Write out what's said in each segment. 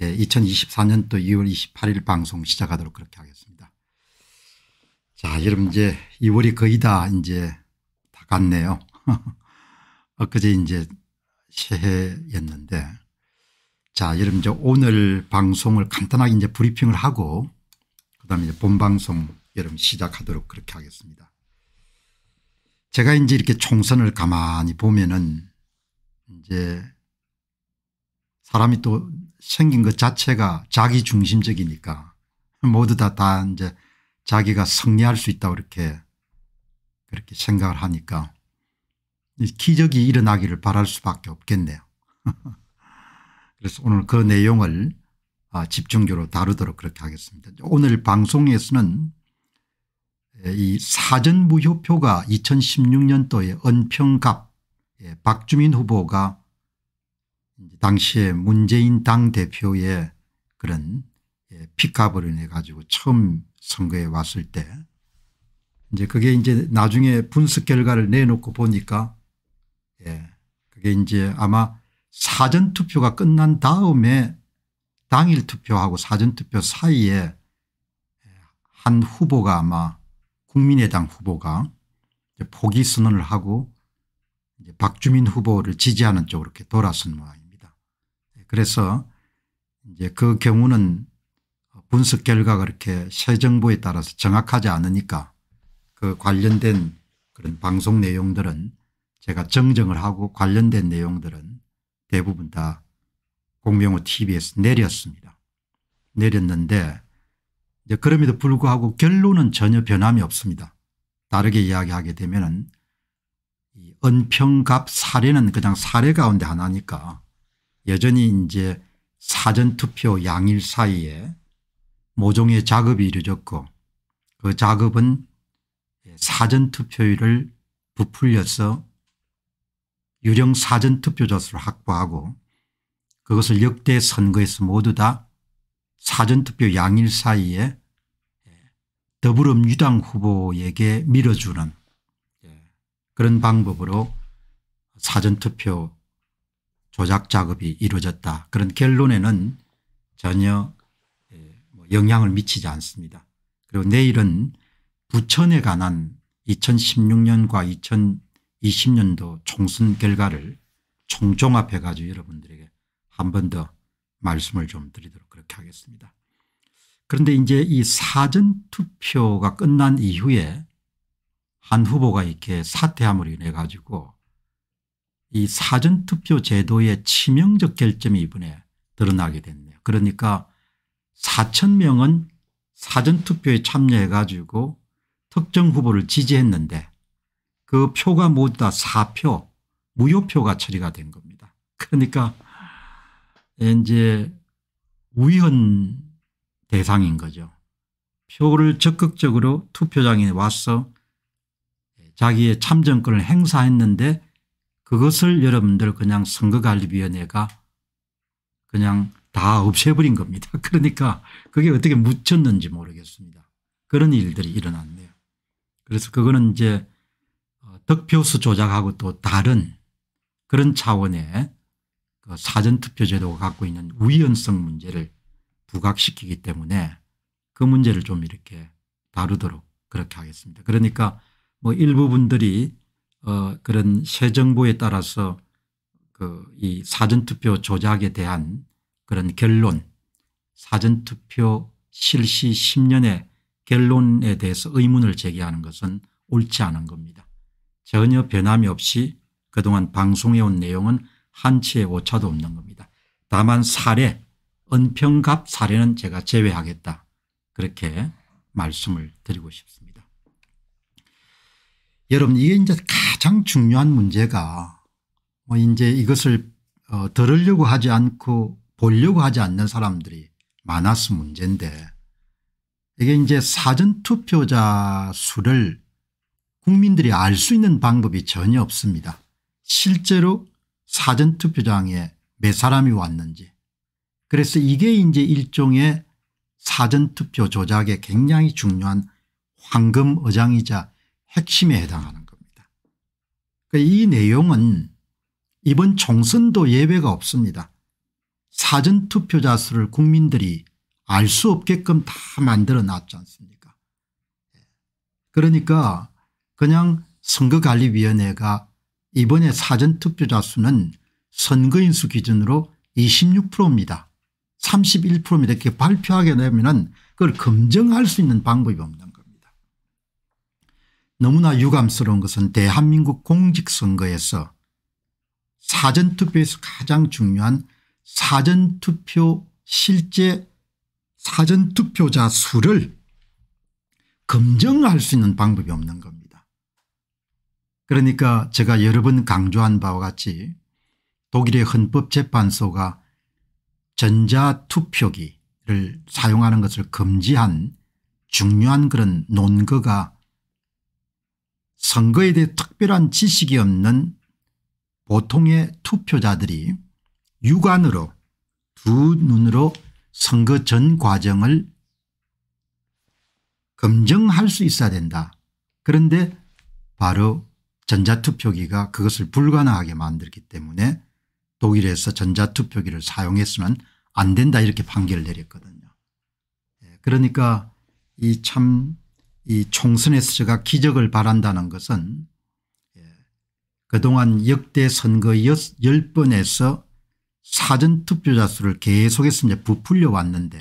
예, 2024년도 2월 28일 방송 시작하도록 그렇게 하겠습니다. 자, 여러분 이제 2월이 거의 다 이제 다 갔네요. 엊그제 이제 새해였는데 자, 여러분 이제 오늘 방송을 간단하게 이제 브리핑을 하고 그다음에 이제 본방송 여러분 시작하도록 그렇게 하겠습니다. 제가 이제 이렇게 총선을 가만히 보면은 이제 사람이 또 생긴 것 자체가 자기 중심적이니까 모두 다, 다 이제 자기가 승리할 수 있다고 이렇게 그렇게 생각을 하니까 기적이 일어나기를 바랄 수밖에 없겠네요. 그래서 오늘 그 내용을 아, 집중적으로 다루도록 그렇게 하겠습니다. 오늘 방송에서는 이 사전무효표가 2016년도에 은평갑 예, 박주민 후보가 당시에 문재인 당 대표의 그런 예, 픽업을 인해 가지고 처음 선거에 왔을 때 이제 그게 이제 나중에 분석 결과를 내놓고 보니까 예 그게 이제 아마 사전 투표가 끝난 다음에 당일 투표하고 사전 투표 사이에 예, 한 후보가 아마 국민의당 후보가 포기 선언을 하고 이제 박주민 후보를 지지하는 쪽으로 이렇게 돌아선 모양이에요. 그래서 이제 그 경우는 분석 결과가 그렇게 새 정보에 따라서 정확하지 않으니까 그 관련된 그런 방송 내용들은 제가 정정을 하고 관련된 내용들은 대부분 다 공명호 tv에서 내렸습니다. 내렸는데 이제 그럼에도 불구하고 결론은 전혀 변함이 없습니다. 다르게 이야기하게 되면 은 은평갑 사례는 그냥 사례 가운데 하나니까 여전히 이제 사전투표 양일 사이에 모종의 작업이 이루어졌고 그 작업은 사전투표율을 부풀려서 유령 사전투표자수를 확보하고 그것을 역대 선거에서 모두 다 사전투표 양일 사이에 더불어민주당 후보에게 밀어주는 그런 방법으로 사전투표 조작 작업이 이루어졌다. 그런 결론에는 전혀 예, 뭐 영향을 미치지 않습니다. 그리고 내일은 부천에 관한 2016년과 2020년도 총선 결과를 총종합해 가지고 여러분들에게 한 번 더 말씀을 좀 드리도록 그렇게 하겠습니다. 그런데 이제 이 사전투표가 끝난 이후에 한 후보가 이렇게 사퇴함으로 인해 가지고 이 사전투표 제도의 치명적 결점이 이번에 드러나게 됐네요. 그러니까 4천 명은 사전투표에 참여해 가지고 특정 후보를 지지했는데 그 표가 모두 다 사표 무효표가 처리가 된 겁니다. 그러니까 이제 우연 대상인 거죠. 표를 적극적으로 투표장에 와서 자기의 참정권을 행사했는데 그것을 여러분들 그냥 선거관리위원회가 그냥 다 없애버린 겁니다. 그러니까 그게 어떻게 묻혔는지 모르겠습니다. 그런 일들이 일어났네요. 그래서 그거는 이제 어, 득표수 조작하고 또 다른 그런 차원의 그 사전투표 제도가 갖고 있는 우연성 문제를 부각시키기 때문에 그 문제를 좀 이렇게 다루도록 그렇게 하겠습니다. 그러니까 뭐 일부분들이 어 그런 새 정부에 따라서 그 이 사전투표 조작에 대한 그런 결론 사전투표 실시 10년의 결론에 대해서 의문을 제기하는 것은 옳지 않은 겁니다. 전혀 변함이 없이 그동안 방송해온 내용은 한치의 오차도 없는 겁니다. 다만 사례 은평갑 사례는 제가 제외하겠다 그렇게 말씀을 드리고 싶습니다. 여러분 이게 이제 가장 중요한 문제가 뭐 이제 이것을 어 들으려고 하지 않고 보려고 하지 않는 사람들이 많아서 문제인데 이게 이제 사전투표자 수를 국민들이 알 수 있는 방법이 전혀 없습니다. 실제로 사전투표장에 몇 사람이 왔는지 그래서 이게 이제 일종의 사전투표 조작에 굉장히 중요한 황금 어장이자 핵심에 해당하는 겁니다. 그러니까 이 내용은 이번 총선도 예외가 없습니다. 사전투표자 수를 국민들이 알 수 없게끔 다 만들어 놨지 않습니까 그러니까 그냥 선거관리위원회가 이번에 사전투표자 수는 선거인 수 기준으로 26%입니다. 31%입니다. 이렇게 발표하게 되면 그걸 검증할 수 있는 방법이 없는 너무나 유감스러운 것은 대한민국 공직선거에서 사전투표에서 가장 중요한 사전투표 실제 사전투표자 수를 검증할 수 있는 방법이 없는 겁니다. 그러니까 제가 여러 번 강조한 바와 같이 독일의 헌법재판소가 전자투표기를 사용하는 것을 금지한 중요한 그런 논거가 선거에 대해 특별한 지식이 없는 보통의 투표자들이 육안으로 두 눈으로 선거 전 과정을 검증할 수 있어야 된다. 그런데 바로 전자투표기가 그것을 불가능하게 만들기 때문에 독일에서 전자투표기를 사용했으면 안 된다 이렇게 판결을 내렸거든요. 예, 그러니까 이참 이 총선에서가 제 기적을 바란다는 것은 예, 그동안 역대 선거 10번에서 사전투표자 수를 계속해서 이제 부풀려 왔는데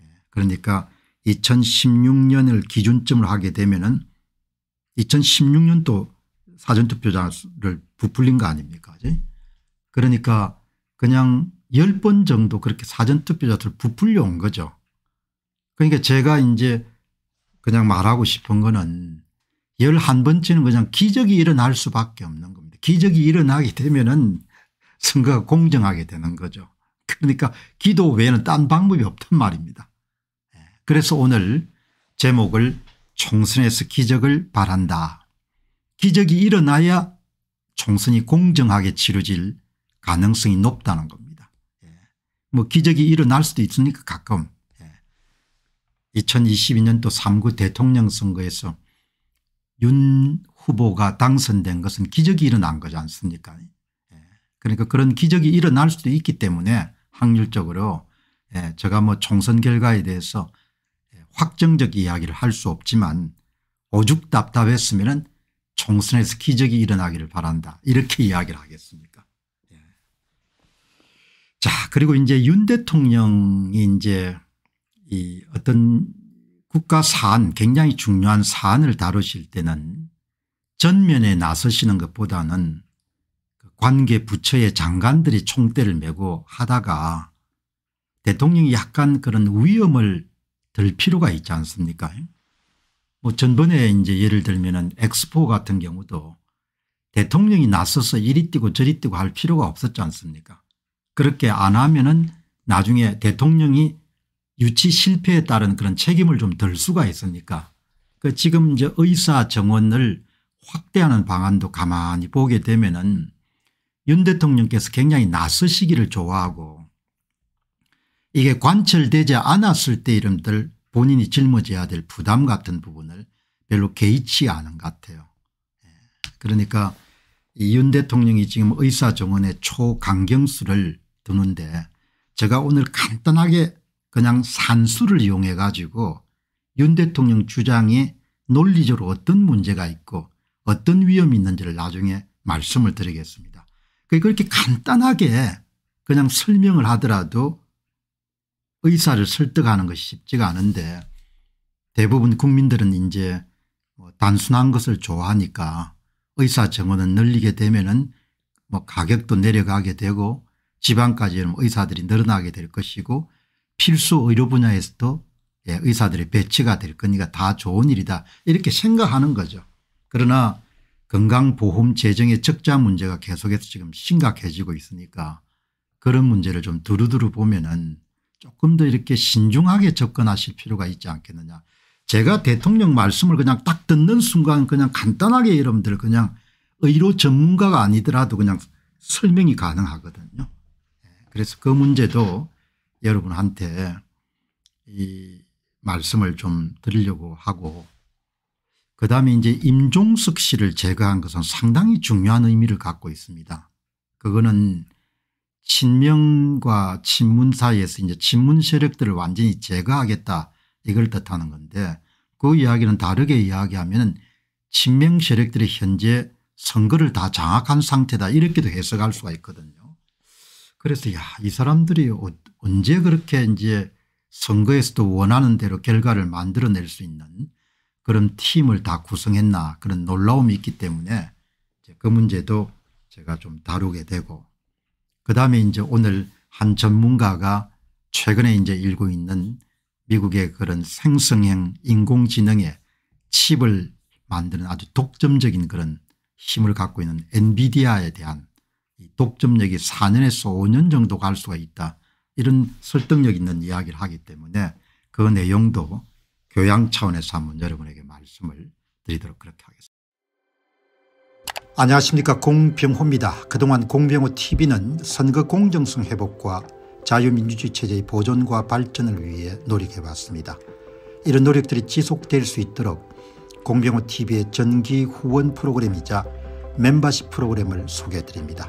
예, 그러니까 2016년을 기준점으로 하게 되면은 2016년도 사전투표자를 부풀린 거 아닙니까 그러니까 그냥 10번 정도 그렇게 사전투표자를 부풀려 온 거죠. 그러니까 제가 이제 그냥 말하고 싶은 거는 열 한 번째는 그냥 기적이 일어날 수밖에 없는 겁니다. 기적이 일어나게 되면은 선거가 공정하게 되는 거죠. 그러니까 기도 외에는 딴 방법이 없단 말입니다. 예, 그래서 오늘 제목을 총선에서 기적을 바란다. 기적이 일어나야 총선이 공정하게 치러질 가능성이 높다는 겁니다. 예, 뭐 기적이 일어날 수도 있으니까 가끔 2022년도 3구 대통령 선거에서 윤 후보가 당선된 것은 기적이 일어난 거지 않습니까 예. 그러니까 그런 기적이 일어날 수도 있기 때문에 확률적으로 예, 제가 뭐 총선 결과에 대해서 예, 확정적 이야기를 할 수 없지만 오죽 답답했으면 총선에서 기적이 일어나기를 바란다 이렇게 이야기를 하겠습니까 자 그리고 이제 윤 대통령이 이제 이 어떤 국가 사안 굉장히 중요한 사안을 다루실 때는 전면에 나서시는 것보다는 그 관계 부처의 장관들이 총대를 메고 하다가 대통령이 약간 그런 위험을 들 필요가 있지 않습니까 뭐 전번에 이제 예를 들면은 엑스포 같은 경우도 대통령이 나서서 이리 뛰고 저리 뛰고 할 필요가 없었지 않습니까 그렇게 안 하면은 나중에 대통령이 유치 실패에 따른 그런 책임을 좀 덜 수가 있으니까 그 지금 이제 의사 정원을 확대하는 방안도 가만히 보게 되면은 윤 대통령께서 굉장히 낯서시기를 좋아하고 이게 관철되지 않았을 때 이름들 본인이 짊어져야 될 부담 같은 부분을 별로 개의치 않은 것 같아요. 예. 그러니까 이윤 대통령이 지금 의사정원의 초강경수를 두는데 제가 오늘 간단하게 그냥 산수를 이용해 가지고 윤 대통령 주장에 논리적으로 어떤 문제가 있고 어떤 위험이 있는지를 나중에 말씀을 드리겠습니다. 그러니까 그렇게 간단하게 그냥 설명을 하더라도 의사를 설득하는 것이 쉽지가 않은데 대부분 국민들은 이제 뭐 단순한 것을 좋아하니까 의사 정원은 늘리게 되면은 뭐 가격도 내려가게 되고 지방까지 의사들이 늘어나게 될 것이고 필수 의료 분야에서도 예, 의사들의 배치가 될 거니까 다 좋은 일이다 이렇게 생각하는 거죠. 그러나 건강보험 재정의 적자 문제가 계속해서 지금 심각해지고 있으니까 그런 문제를 좀 두루두루 보면은 조금 더 이렇게 신중하게 접근하실 필요가 있지 않겠느냐. 제가 대통령 말씀을 그냥 딱 듣는 순간 그냥 간단하게 여러분들 그냥 의료 전문가가 아니더라도 그냥 설명이 가능하거든요. 예, 그래서 그 문제도 여러분한테 이 말씀을 좀 드리려고 하고 그다음에 이제 임종석 씨를 제거한 것은 상당히 중요한 의미를 갖고 있습니다. 그거는 친명과 친문 사이에서 이제 친문 세력들을 완전히 제거하겠다 이걸 뜻하는 건데 그 이야기는 다르게 이야기하면 친명 세력들이 현재 선거를 다 장악한 상태다 이렇게도 해석할 수가 있거든요. 그래서 야 이 사람들이 어, 언제 그렇게 이제 선거에서도 원하는 대로 결과를 만들어낼 수 있는 그런 팀을 다 구성했나 그런 놀라움이 있기 때문에 이제 그 문제도 제가 좀 다루게 되고 그다음에 이제 오늘 한 전문가가 최근에 이제 읽고 있는 미국의 그런 생성형 인공지능의 칩을 만드는 아주 독점적인 그런 힘을 갖고 있는 엔비디아에 대한 독점력이 4년에서 5년 정도 갈 수가 있다. 이런 설득력 있는 이야기를 하기 때문에 그 내용도 교양 차원에서 한번 여러분에게 말씀을 드리도록 그렇게 하겠습니다. 안녕하십니까 공병호입니다. 그동안 공병호 tv는 선거 공정성 회복과 자유민주주의 체제의 보존과 발전을 위해 노력해왔습니다. 이런 노력들이 지속될 수 있도록 공병호 tv의 전기 후원 프로그램이자 멤버십 프로그램을 소개해드립니다.